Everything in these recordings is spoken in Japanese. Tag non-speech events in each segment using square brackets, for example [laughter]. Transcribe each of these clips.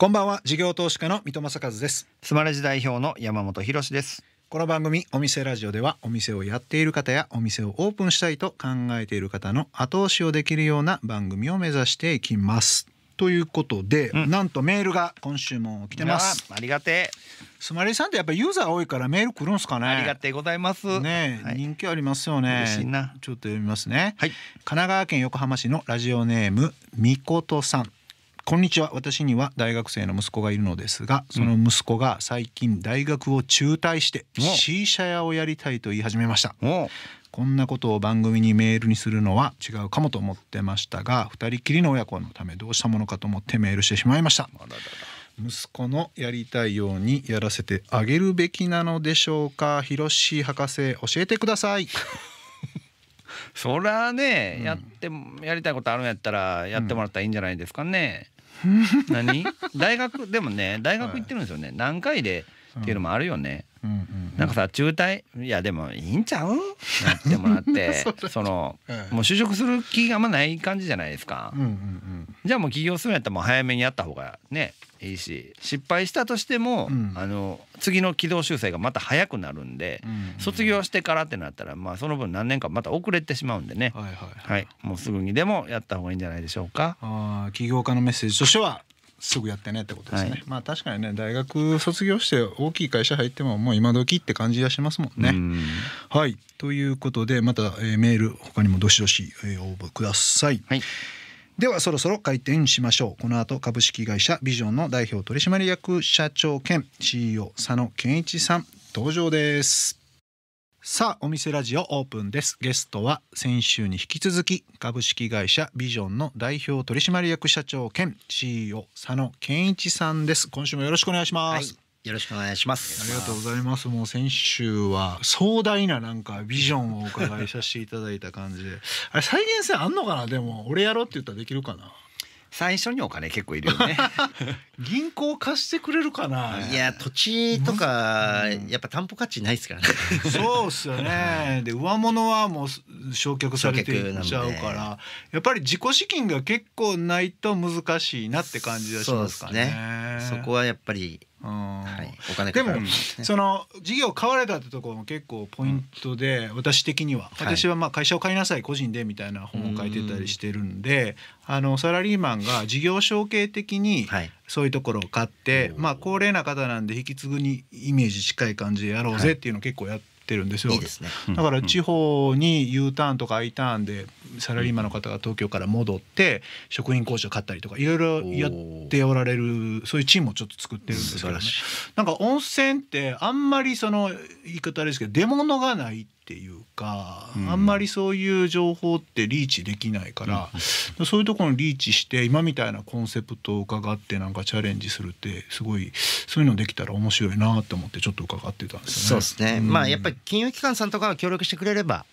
こんばんは事業投資家の水戸正和ですスマレジ代表の山本博ですこの番組お店ラジオではお店をやっている方やお店をオープンしたいと考えている方の後押しをできるような番組を目指していきますということで、うんなんとメールが今週も来てますありがてスマレジさんってやっぱユーザー多いからメール来るんすかねありがてえございますねはい人気ありますよね嬉しいなちょっと読みますね、はい神奈川県横浜市のラジオネームみことさんこんにちは私には大学生の息子がいるのですがその息子が最近大学を中退して C 社屋をやりたいと言い始めましたこんなことを番組にメールにするのは違うかもと思ってましたが2人きりの親子のためどうしたものかと思ってメールしてしまいました息子のやりたいようにやらせてあげるべきなのでしょうかひろし博士教えてください [laughs] そりゃね、うん、やってやりたいことあるんやったらやってもらったらいいんじゃないですかね、[laughs] 何大学でもね大学行ってるんですよね、何回でっていうのもあるよね、うんうんなんかさ中退いやでもいいんちゃうなってもらって [laughs] その、もう就職する気があんまない感じじゃないですか、うんうんうん、じゃあもう起業するんやったらもう早めにやった方がねいいし失敗したとしても、うん、あの次の軌道修正がまた早くなるんで、うんうん卒業してからってなったら、まあ、その分何年かまた遅れてしまうんでね、はい、はいはい、もうすぐにでもやった方がいいんじゃないでしょうか。あ起業家のメッセージとしてはすぐやってねってことですね、はい、まあ確かにね大学卒業して大きい会社入ってももう今時って感じがしますもんねはいということでまた、えー、メール他にもどしどし、えー、応募ください、はいではそろそろ開店しましょうこの後株式会社ビジョンの代表取締役社長兼 CEO 佐野健一さん登場ですさあお店ラジオオープンですゲストは先週に引き続き株式会社ビジョンの代表取締役社長兼 CEO 佐野健一さんです今週もよろしくお願いします、はいよろしくお願いします。ありがとうございます。もう先週は壮大ななんかビジョンをお伺いさせていただいた感じで、あれ再現性あんのかな？でも俺やろうって言ったらできるかな？最初にお金結構いるよね [laughs] 銀行貸してくれるかないや土地とかやっぱ担保価値ないですからねそうっすよねで上物はもう焼却されていっちゃうからやっぱり自己資金が結構ないと難しいなって感じがしますかね、ね、そこはやっぱりはい、お金でも、[laughs] その事業買われたってところも結構ポイントで、私的には私はまあ会社を買いなさい個人でみたいな本を書いてたりしてるんであのサラリーマンが事業承継的にそういうところを買って、まあ高齢な方なんで引き継ぐにイメージ近い感じでやろうぜっていうのを結構やって。ってるんですよ。いいすね、だから地方に U ターンとか I ターンでサラリーマンの方が東京から戻って職員講習買ったりとかいろいろやっておられるそういうチームをちょっと作ってるんですけど、ね、なんか温泉ってあんまりその言い方ですけど出物がないっていうか、あんまりそういう情報ってリーチできないから、うん、そういうところにリーチして今みたいなコンセプトを伺ってなんかチャレンジするってすごいそういうのできたら面白いなと思ってちょっと伺ってたんですよね。そうですね、うん、まあやっぱり金融機関さんとかが協力してくれれば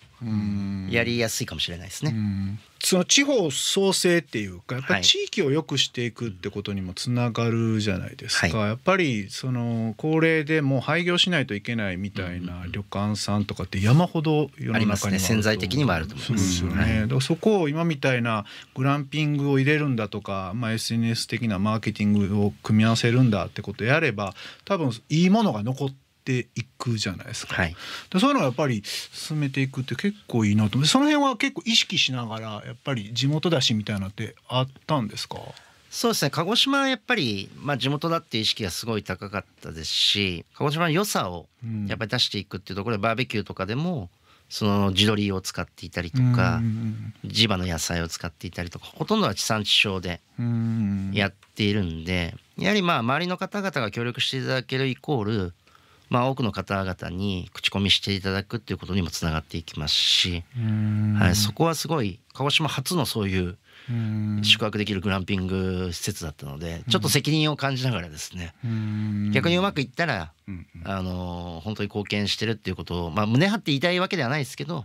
やりやすいかもしれないですね。うんその地方創生っていうかやっぱ地域を良くしていくってことにもつながるじゃないですか、はい、やっぱりその高齢でもう廃業しないといけないみたいな旅館さんとかって山ほど世の中に潜在的にもあると思いますそうですよね、そこを今みたいなグランピングを入れるんだとか、まあ、SNS 的なマーケティングを組み合わせるんだってことやれば多分いいものが残ってていくじゃないですか、はい、でそういうのがやっぱり進めていくって結構いいなと思ってその辺は結構意識しながらやっぱり地元だしみたいなってあったんですかそうですね鹿児島はやっぱり、まあ、地元だっていう意識がすごい高かったですし鹿児島の良さをやっぱり出していくっていうところで、バーベキューとかでもその地鶏を使っていたりとか地場の野菜を使っていたりとかほとんどは地産地消でやっているんでやはりまあ周りの方々が協力していただけるイコールまあ、多くの方々に口コミしていただくっていうことにもつながっていきますし、はい、そこはすごい鹿児島初のそういう宿泊できるグランピング施設だったのでちょっと責任を感じながらですね逆にうまくいったらあの本当に貢献してるっていうことを、まあ、胸張って言いたいわけではないですけど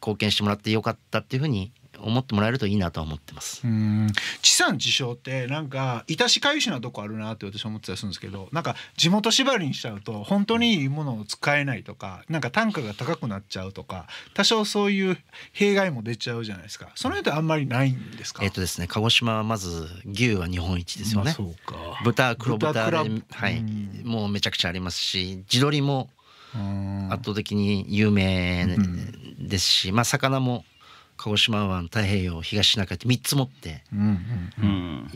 貢献してもらってよかったっていうふうに思ってもらえるといいなと思ってます。うん地産地消ってなんかいたしかゆしなとこあるなって私は思ってたりするんですけどなんか地元縛りにしちゃうと本当にいいものを使えないとかなんか単価が高くなっちゃうとか多少そういう弊害も出ちゃうじゃないですかその辺っあんまりないんですかえっとですね鹿児島はまず牛は日本一ですよね。そうか。豚黒豚ではい、もうめちゃくちゃありますし地鶏も圧倒的に有名ですし、まあ魚も鹿児島湾太平洋東シナ海って3つ持って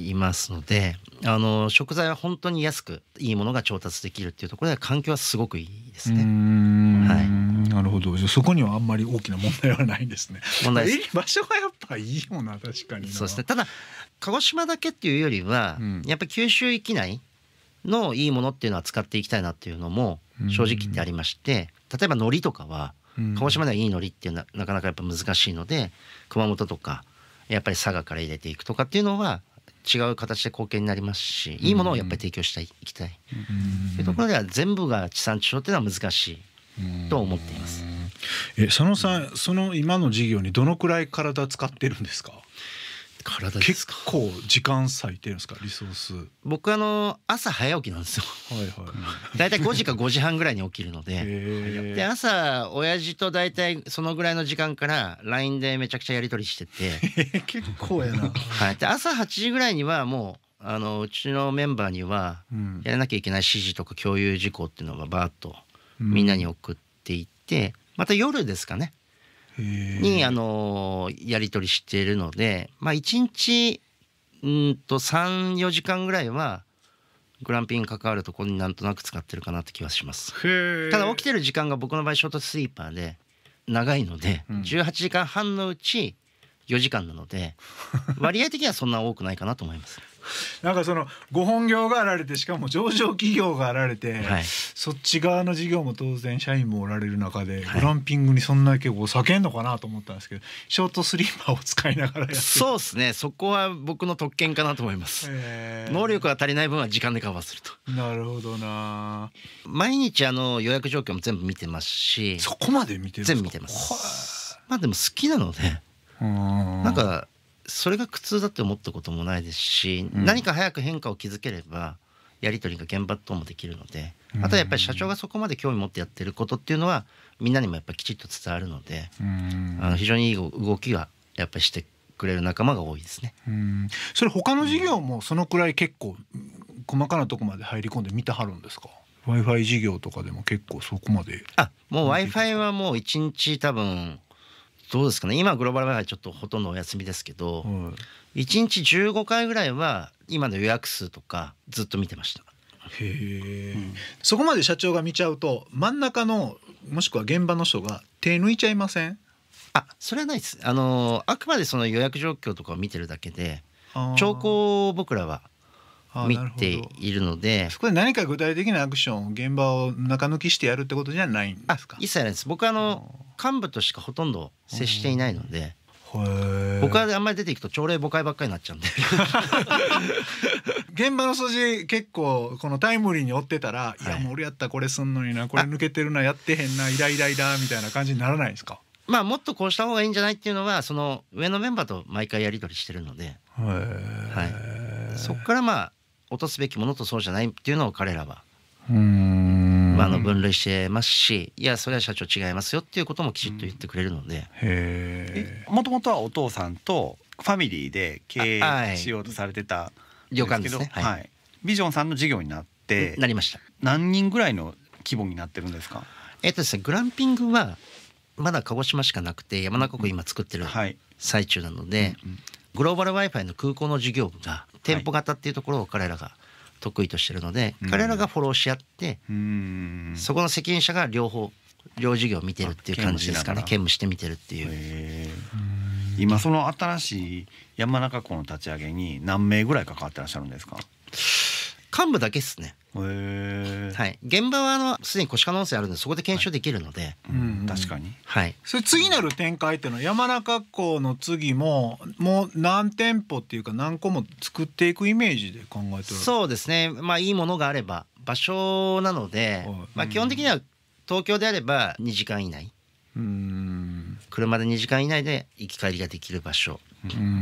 いますので、あの食材は本当に安くいいものが調達できるっていうところで環境はすごくいいですね。はい、なるほどそこにはあんまり大きな問題はないんですね。問題です場所がやっぱいいよな確かにそうですねただ鹿児島だけっていうよりは、うん、やっぱ九州域内のいいものっていうのは使っていきたいなっていうのも正直言ってありまして、例えば海苔とかは鹿児島ではいいのりっていうのはなかなかやっぱ難しいので熊本とかやっぱり佐賀から入れていくとかっていうのは違う形で貢献になりますしいいものをやっぱり提供していきたいというところでは全部が地産地消っていうのは難しいと思っています。え佐野さんその今の事業にどのくらい体使ってるんですか体結構時間割いてるんですかリソース僕あの朝早起きなんですよはいはい [laughs] 大体5時か5時半ぐらいに起きるのでで朝親父と大体そのぐらいの時間から LINE でめちゃくちゃやり取りしてて [laughs] 結構やな、はい、で朝8時ぐらいにはもうあのうちのメンバーにはやらなきゃいけない指示とか共有事項っていうのがバーッとみんなに送っていってまた夜ですかねにあのやり取りしているので、まあ、1日うんと34時間ぐらいはグランピング関わるところになんとなく使ってるかなって気はしますただ起きてる時間が僕の場合ショートスイーパーで長いので、うん、18時間半のうち4時間なので [laughs] 割合的にはそんな多くないかなと思います。なんかそのご本業があられてしかも上場企業があられて、はい、そっち側の事業も当然社員もおられる中で、グランピングにそんな結構叫んのかなと思ったんですけどショートスリーパーを使いながらそうですねそこは僕の特権かなと思います、能力が足りない分は時間でカバーするとなるほどな毎日あの予約状況も全部見てますしそこまで見てる全部見てますまあでも好きなのでなんかそれが苦痛だって思ったこともないですし、うん、何か早く変化を築ければやり取りが現場ともできるのであとはやっぱり社長がそこまで興味持ってやってることっていうのはみんなにもやっぱきちっと伝わるので、うん、あの非常にいい動きはやっぱりしてくれる仲間が多いですね。うんそれ他の事業もそのくらい結構細かなとこまで入り込んで見てはるんですか w i f i 事業とかでも結構そこまであもう w i f i はもう1日多分どうですかね今グローバル Wi-Fi ちょっとほとんどお休みですけど、1日15回ぐらいは今の予約数とかずっと見てました。へえ、うん、そこまで社長が見ちゃうと真ん中のもしくは現場の人が手抜いちゃいませんあそれはないですあのあくまでその予約状況とかを見てるだけで兆候を僕らは見ているのでそこで何か具体的なアクション現場を中抜きしてやるってことじゃないんですか一切ないです僕あの幹部としかほとんど接していないので僕はあんまり出ていくと朝礼誤解ばっかりになっちゃうんで [laughs] 現場の筋結構このタイムリーに追ってたら「い、やもう俺やったこれすんのになこれ抜けてるなやってへんなイライライラ」みたいな感じにならないですかまあもっとこうした方がいいんじゃないっていうのはその上のメンバーと毎回やり取りしてるので、はい、そっからまあ落とすべきものとそうじゃないっていうのを彼らはまあ、あの分類してますしいやそれは社長違いますよっていうこともきちっと言ってくれるので。もともとはお父さんとファミリーで経営しようとされてた旅館ですね、はい、はい、ビジョンさんの事業になってなりました何人ぐらいの規模になってるんですかえっとですねグランピングはまだ鹿児島しかなくて山中湖今作ってる最中なので、グローバル w i f i の空港の事業部が店舗型っていうところを彼らが得意としてるので、彼らがフォローし合って、そこの責任者が両方両事業見てるっていう感じですかね兼務して見てるっていう今その新しい山中湖の立ち上げに何名ぐらい関わってらっしゃるんですか幹部だけっすね。はい、現場はあのすでに越川温泉あるんでそこで検証できるので、はいうん確かに、はい、それ次なる展開っていうのは山中港の次ももう何店舗っていうか何個も作っていくイメージで考えてるそうですねまあいいものがあれば場所なので、はい、まあ、基本的には東京であれば2時間以内うん車で2時間以内で行き帰りができる場所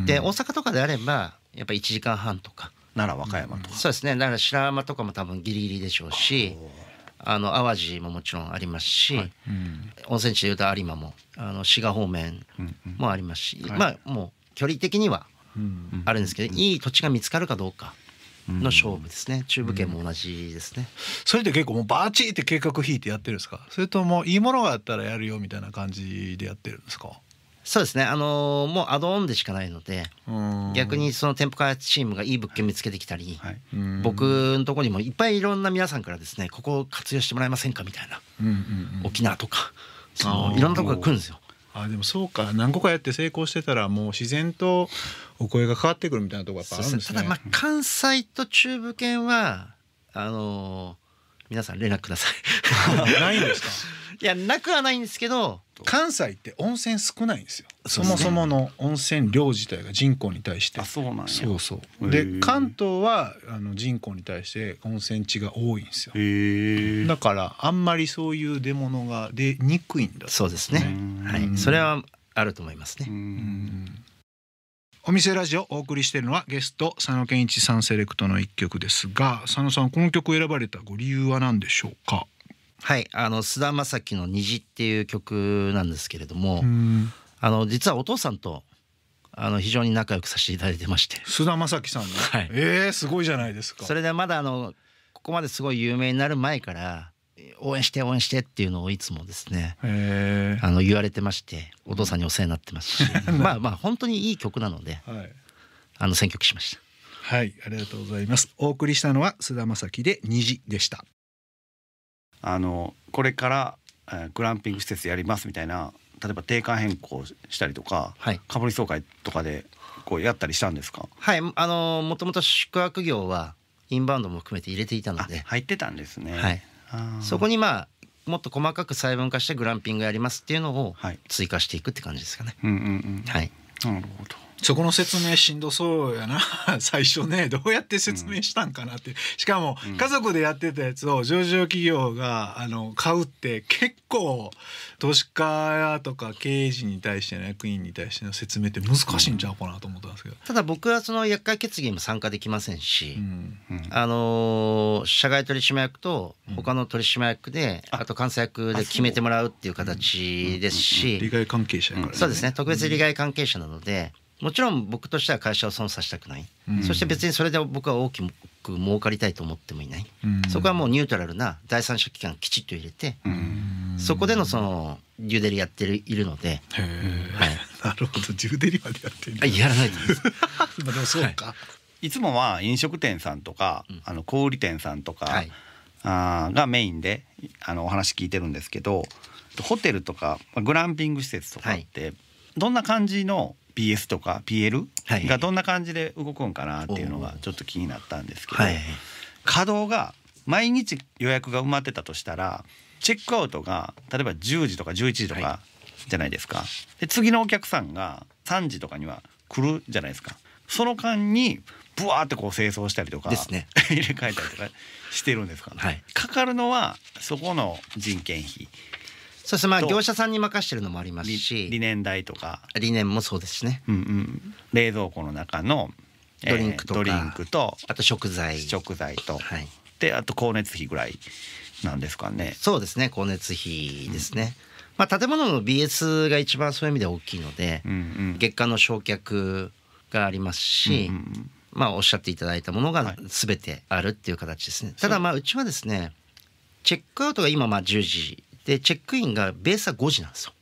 で大阪とかであればやっぱ1時間半とか奈良和歌山とか、そうですねだから白浜とかも多分ギリギリでしょうしあの淡路ももちろんありますし、はいうん、温泉地でいうと有馬もあの滋賀方面もありますし、うんうん、まあもう距離的にはあるんですけど、いい土地が見つかるかどうか。の勝負ですね、中部圏も同じですね、それで結構もうバーチーって計画引いてやってるんですかそれともいいものがあったらやるよみたいな感じでやってるんですかそうですね、あのー、もうアドオンでしかないので逆にその店舗開発チームがいい物件見つけてきたり、はい、僕のとこにもいっぱいいろんな皆さんからですねここを活用してもらえませんかみたいな、うんうんうん、沖縄とかそのいろんなとこが来るんですよ。あでもそうか何個かやって成功してたらもう自然とお声がかかってくるみたいなところがあるんですね。すただまあ関西と中部圏はあのー皆さん連絡ください [laughs] ないんですか [laughs] いやなくはないんですけど関西って温泉少ないんですよそもそもの温泉量自体が人口に対してそうなんそうそうで関東はあの人口に対して温泉地が多いんですよだからあんまりそういう出物が出にくいんだ、そうですねはいそれはあると思いますねうんお店ラジオお送りしているのはゲスト佐野健一さんセレクトの一曲ですが佐野さんこの曲選ばれたご理由は何でしょうかはいあの菅田将暉の「虹」っていう曲なんですけれどもあの実はお父さんとあの非常に仲良くさせていただいてまして菅田将暉さんの、はい、えー、すごいじゃないですかそれでまだあのここまですごい有名になる前から応援して応援してっていうのをいつもですねあの言われてましてお父さんにお世話になってますし [laughs] まあまあ本当にいい曲なので、はい、あの選曲しましたはいありがとうございますお送りしたのは須田まさで虹でしたあのこれからグランピング施設やりますみたいな例えば定価変更したりとか、はい、かぶり総会とかでこうやったりしたんですかはいあのもともと宿泊業はインバウンドも含めて入れていたので入ってたんですね、はい、そこにまあもっと細かく細分化してグランピングやりますっていうのを追加していくって感じですかね。はい、なるほどそこの説明しんどそうやな [laughs] 最初ねどうやって説明したんかなって、しかも家族でやってたやつを上場企業があの買うって結構投資家とか経営陣に対しての役員に対しての説明って難しいんちゃうかなと思ったんですけど、ただ僕はその厄介決議も参加できませんし、うん、あの社外取締役と他の取締役で、うん、あと監査役で決めてもらうっていう形ですし、うん、利害関係者、ね、そうですね特別利害関係者なので、もちろん僕としては会社を損させたくない、うん、そして別にそれで僕は大きく儲かりたいと思ってもいない、うん、そこはもうニュートラルな第三者機関きちっと入れて、そこでのそのデューデリやってるいるので、はい、[laughs] なるほどデューデリまでやってる、い、やらない [laughs] でもそうか、はい、いつもは飲食店さんとか、うん、あの小売店さんとか、はい、あがメインであのお話聞いてるんですけどホテルとかグランピング施設とかって、どんな感じの PS とか PL がどんな感じで動くんかなっていうのがちょっと気になったんですけど、稼働が毎日予約が埋まってたとしたらチェックアウトが例えば10時とか11時とかじゃないですか、で次のお客さんが3時とかには来るじゃないですかその間にブワーってこう清掃したりとか、ね、[laughs] 入れ替えたりとかしてるんですか、はい、かかるのはそこの人件費そうですまあ業者さんに任してるのもありますし理念代とか理念もそうですしね、うんうん、冷蔵庫の中の、ドリンクとドリンクとあと食材食材と、はい、であと光熱費ぐらいなんですかねそうですね光熱費ですね、うん、まあ、建物の BS が一番そういう意味では大きいので、うんうん、月間の焼却がありますし、うんうん、まあ、おっしゃっていただいたものが全てあるっていう形ですね、はい、ただまあうちはですねチェックアウトが今まあ10時でチェックインがベースは5時なんですよ。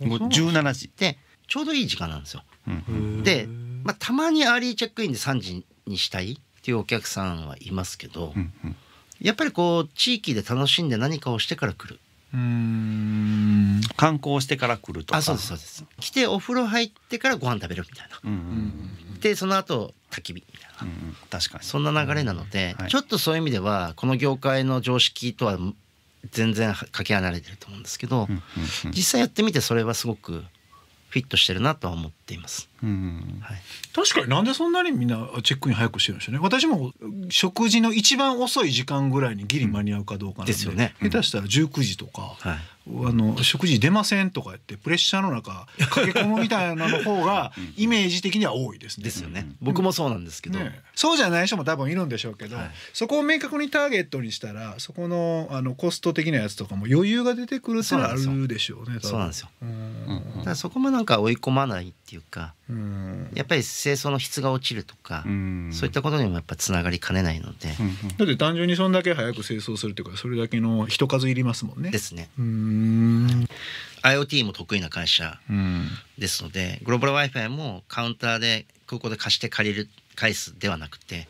うん、もう17時でちょうどいい時間なんですよ。うん、で、まあ、たまにアーリーチェックインで3時にしたいっていうお客さんはいますけど、うんうん、やっぱりこう地域で楽しんで何かをしてから来る。うん観光してから来るとかあそうですそうです来てお風呂入ってからご飯食べるみたいな、うんうんうん、でその後焚き火みたいな、うんうん、確かにそんな流れなので、はい、ちょっとそういう意味ではこの業界の常識とは全然かけ離れてると思うんですけど、実際やってみてそれはすごくフィットしてるなとは思っています、うんはい、確かになんでそんなにみんなチェックイン早くしてるんでしょうね私も食事の一番遅い時間ぐらいにギリ間に合うかどうかなんで,、すよね、下手したら19時とか、はい、あの食事出ませんとか言ってプレッシャーの中駆け込むみたいなの方が [laughs] イメージ的には多いですね。ですよね。僕もそうなんですけど、ね、そうじゃない人も多分いるんでしょうけど、はい、そこを明確にターゲットにしたらそこのあのコスト的なやつとかも余裕が出てくるってのはあるでしょうね。そうなんですよ。うん、だからそこもなんか追い込まないっていうか、うん、やっぱり清掃の質が落ちるとか、うん、そういったことにもやっぱつながりかねないので、だって単純にそんだけ早く清掃するというかそれだけの人数いりますもんね。ですね。うん IoT も得意な会社ですので、グローバル Wi-Fi もカウンターで空港で貸して借りる返すではなくて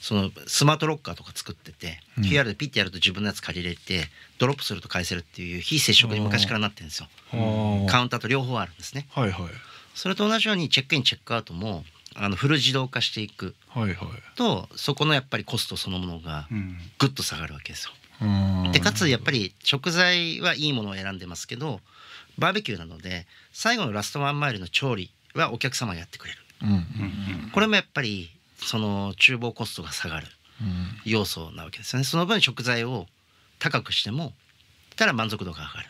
そのスマートロッカーとか作ってて、うん、QR でピッてやると自分のやつ借りれてドロップすると返せるっていう非接触に昔からなってるんですよカウンターと両方あるんですね、はいはい、それと同じようにチェックインチェックアウトもあのフル自動化していくと、そこのやっぱりコストそのものがぐっと下がるわけですよ。でかつやっぱり食材はいいものを選んでますけどバーベキューなので最後のラストワンマイルの調理はお客様がやってくれる、これもやっぱりその厨房コストが下がる要素なわけですよね。その分食材を高くしてもたら満足度が上がる、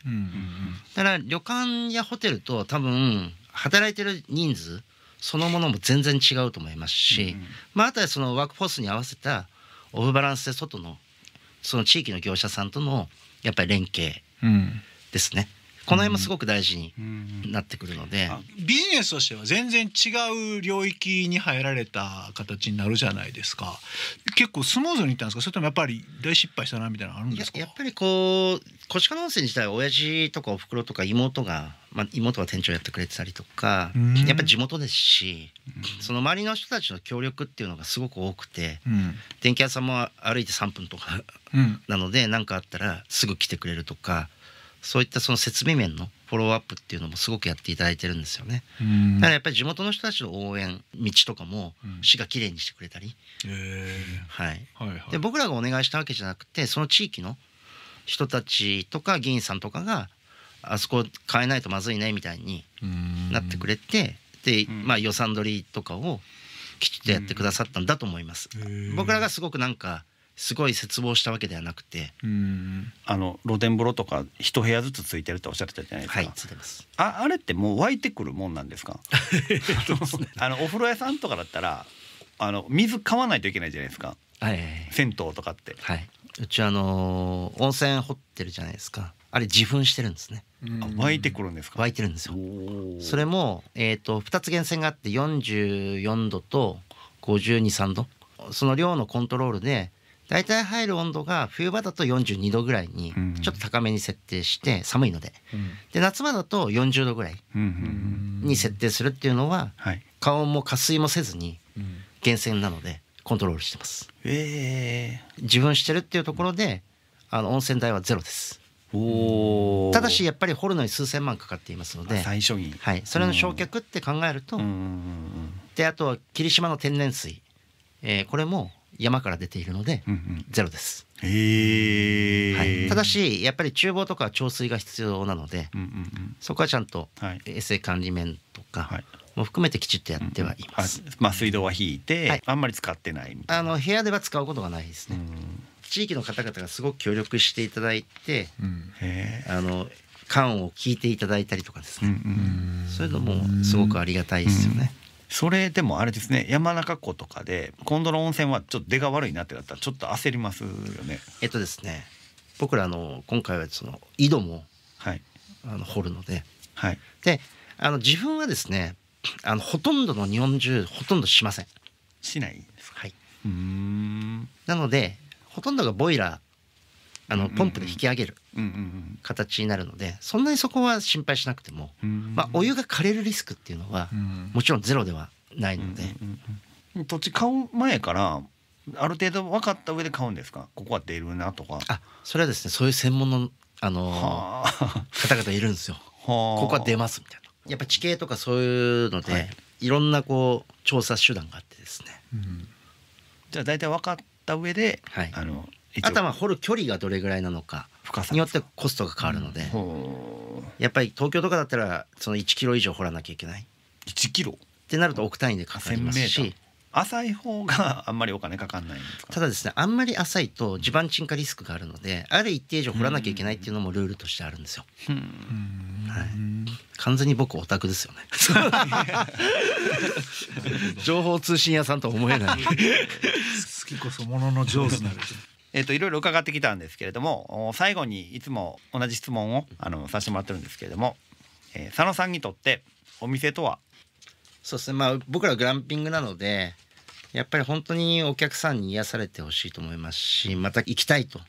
だから旅館やホテルと多分働いてる人数そのものも全然違うと思いますし、まあ、あとはそのワークフォースに合わせたオフバランスで外のその地域の業者さんとのやっぱり連携ですね。うんこの辺もすごく大事になってくるので、うん、ビジネスとしては全然違う領域に入られた形になるじゃないですか結構スムーズにいったんですかそれともやっぱり大失敗したなみたいなのあるんですかやっぱりこう越川温泉自体は親父とかおふくろとか妹が、まあ、妹が店長やってくれてたりとか、うん、やっぱり地元ですし、うん、その周りの人たちの協力っていうのがすごく多くて、電気屋さんも歩いて3分とかなので何かあったらすぐ来てくれるとかそういったその説明面のフォローアップっていうのもすごくやっていただいてるんですよね。だからやっぱり地元の人たちの応援道とかも市がきれいにしてくれたり、うんはい、はいはい、で僕らがお願いしたわけじゃなくてその地域の人たちとか議員さんとかがあそこ変えないとまずいねみたいになってくれてで、まあ、予算取りとかをきちっとやってくださったんだと思います。僕らがすごくなんかすごい絶望したわけではなくてあの露天風呂とか一部屋ずつついてるっておっしゃってたじゃないですか、はい、すああれってもう湧いてくるもんなんですか [laughs] あのお風呂屋さんとかだったらあの水買わないといけないじゃないですか、はい銭湯とかって、はい、うちあのー、温泉掘ってるじゃないですかあれ自噴してるんですね湧いてくるんですか湧いてるんですよそれも、えーと、二つ源泉があって四十四度と五十二三度その量のコントロールで大体入る温度が冬場だと42度ぐらいにちょっと高めに設定して寒いので,、で夏場だと40度ぐらいに設定するっていうのは加温も加水もせずに源泉なのでコントロールしてます、えー、自分してるっていうところであの温泉代はゼロですただしやっぱり掘るのに数千万かかっていますので最初に、はい、それの焼却って考えるとであとは霧島の天然水、えー、これも山から出ているので、ゼロです。うんうん、はい、ただしやっぱり厨房とか調水が必要なので、うんうんうん、そこはちゃんと衛生管理面とかも含めてきちっとやってはいます。うんあまあ水道は引いて、はい、あんまり使ってないあの部屋では使うことがないですね。地域の方々がすごく協力していただいて、うん、あの感を聞いていただいたりとかですね、うんうん、そういうのもすごくありがたいですよね。それでもあれですね山中湖とかで今度の温泉はちょっと出が悪いなってなったらちょっと焦りますよね。えっとですね僕らの今回はその井戸も、はい、あの掘るので、はい、であの自分はですねあのほとんどの日本中ほとんどしません。しないはい、うんなのでほとんどがボイラあのポンプで引き上げる形になるのでそんなにそこは心配しなくても、まあ、お湯が枯れるリスクっていうのはもちろんゼロではないので。土地買う前からある程度分かった上で買うんですかここは出るなとかあそれはですねそういう専門の、あの方々いるんですよ [laughs] ここは出ますみたいなやっぱ地形とかそういうので、はい、いろんなこう調査手段があってですね、うん、じゃあ大体分かった上で、はい、あのあとは掘る距離がどれぐらいなのかによってコストが変わるので、やっぱり東京とかだったらその1キロ以上掘らなきゃいけない1キロってなると億単位でかかりますし浅い方があんまりお金かかんないただですねあんまり浅いと地盤沈下リスクがあるのである一定以上掘らなきゃいけないっていうのもルールとしてあるんですよ。はい、完全に僕オタクですよね [laughs] 情報通信屋さんと思えない [laughs] 好きこそものの上手なるえっといろいろ伺ってきたんですけれども最後にいつも同じ質問をあのさせてもらってるんですけれども、えー、佐野さんにとってお店とはそうですねまあ僕らグランピングなのでやっぱり本当にお客さんに癒されてほしいと思いますしまた行きたいと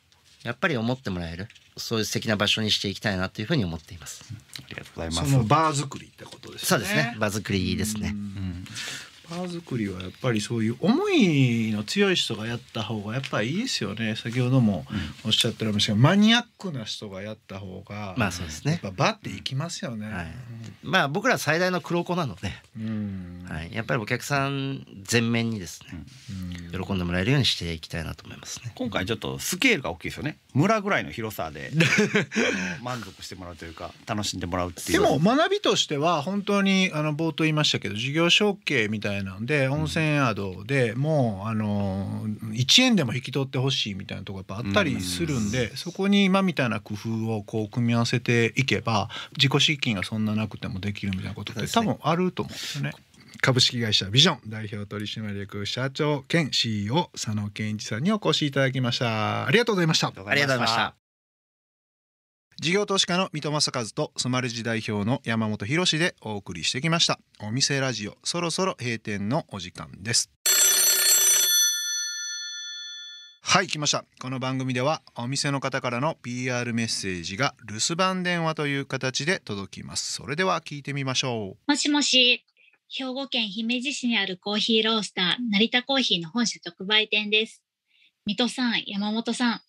やっぱり思ってもらえるそういう素敵な場所にしていきたいなというふうに思っています。ありがとうございます。そのバー作りってことですね。そうですね。バー作りですね。うんパー作りはやっぱりそういう思いの強い人がやった方がやっぱりいいですよね先ほどもおっしゃってましたけど、マニアックな人がやった方がまあそうですねやっぱバていきますよね、はい、まあ僕ら最大の黒子なので、うんはい、やっぱりお客さん全面にですね、うん、喜んでもらえるようにしていきたいなと思いますね今回ちょっとスケールが大きいですよね村ぐらいの広さで [laughs] 満足してもらうというか楽しんでもらうっていうでも学びとしては本当にあの冒頭言いましたけど事業承継みたいななんで温泉宿でもうあの1円でも引き取ってほしいみたいなとこやっぱあったりするんでそこに今みたいな工夫をこう組み合わせていけば自己資金がそんななくてもできるみたいなことって多分あると思うんですよね。株式会社ビジョン代表取締役社長兼 CEO 佐野健一さんにお越しいただきましたありがとうございましたありがとうございました事業投資家の三戸正和とスマレジ代表の山本博でお送りしてきましたお店ラジオそろそろ閉店のお時間ですはい来ましたこの番組ではお店の方からの PR メッセージが留守番電話という形で届きますそれでは聞いてみましょうもしもし兵庫県姫路市にあるコーヒーロースター成田コーヒーの本社直売店です水戸さん山本さん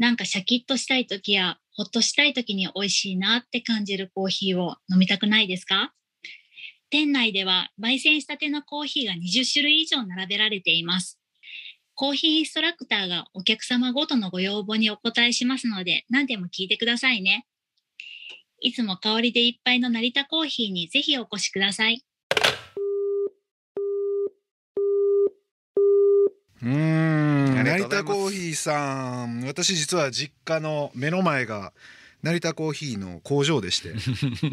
なんかシャキッとしたい時やほっとしたい時に美味しいなって感じるコーヒーを飲みたくないですか店内では焙煎したてのコーヒーが20種類以上並べられています。コーヒーインストラクターがお客様ごとのご要望にお答えしますので、何でも聞いてくださいね。いつも香りでいっぱいの成田コーヒーにぜひお越しください。うん成田コーヒーさん私実は実家の目の前が成田コーヒーの工場でして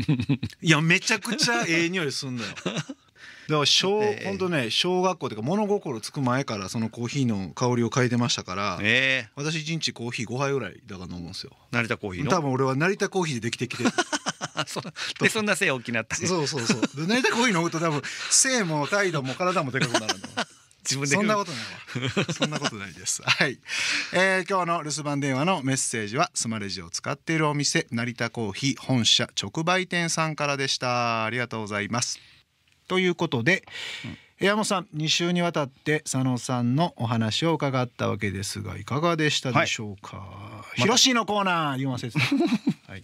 [laughs] いやめちゃくちゃええ匂いすんだよだから小、[laughs] えー、ほね小学校というか物心つく前からそのコーヒーの香りを嗅いでましたから、えー、私一日コーヒー五杯ぐらいだから飲むんですよ成田コーヒーの多分俺は成田コーヒーでできてきてるそで [laughs] そんな背大きなった、そうそうそう成田コーヒー飲むと多分性も態度も体もでかくなるの自分でそんなことないわそんなことないですはい、えー、今日の留守番電話のメッセージはスマレジを使っているお店成田コーヒー本社直売店さんからでしたありがとうございますということで、うん、山本さん2週にわたって佐野さんのお話を伺ったわけですがいかがでしたでしょうか、はい、広しのコーナー読ませて [laughs] はい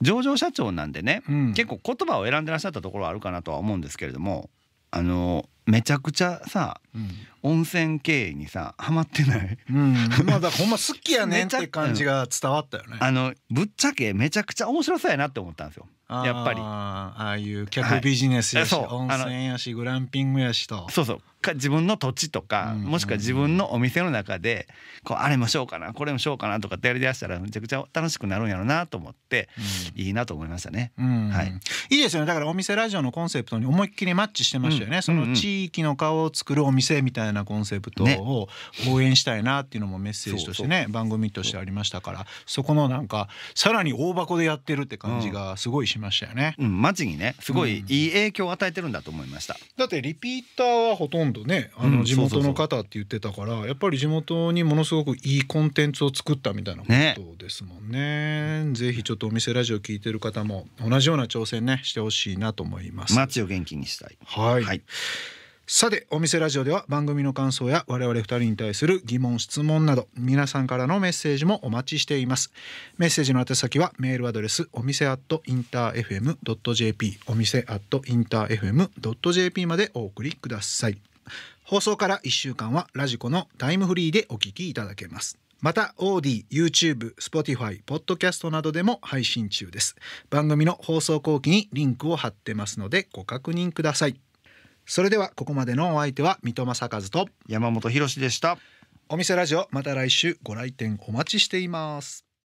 上場社長なんでね、うん、結構言葉を選んでらっしゃったところはあるかなとは思うんですけれどもあのめちゃくちゃさ、うん、温泉経営にさハマってない、うん、まだほんま好きやねんって感じが伝わったよね [laughs] あのぶっちゃけめちゃくちゃ面白そうやなって思ったんですよやっぱりああいう客ビジネスやし、はい、温泉やしグランピングやしとそうそうか自分の土地とか、もしくは自分のお店の中でこうあれもしようかなこれもしようかなとかってやりだしたらめちゃくちゃ楽しくなるんやろうなと思って、うん、いいなと思いましたね、うん、はい、いいですよねだからお店ラジオのコンセプトに思いっきりマッチしてましたよね、うん、その地域の顔を作るお店みたいなコンセプトを応援したいなっていうのもメッセージとしてね番組としてありましたからそこのなんかさらに大箱でやってるって感じがすごいしましたましたよね。うん、街にねすごいいい影響を与えてるんだと思いました。だってリピーターはほとんどねあの地元の方って言ってたから、やっぱり地元にものすごくいいコンテンツを作ったみたいなことですもんね。ねぜひちょっとお店ラジオ聞いてる方も同じような挑戦ねしてほしいなと思います。街を元気にしたい。はい、はいさてお店ラジオでは番組の感想や我々2人に対する疑問質問など皆さんからのメッセージもお待ちしていますメッセージの宛先はメールアドレスお店アットインター FM.jp お店アットインター FM.jp までお送りください放送から1週間はラジコのタイムフリーでお聞きいただけますまた OD、YouTube、Spotify、Podcast などでも配信中です番組の放送後期にリンクを貼ってますのでご確認くださいそれではここまでのお相手は三戸正和と山本博史でしたお店ラジオまた来週ご来店お待ちしています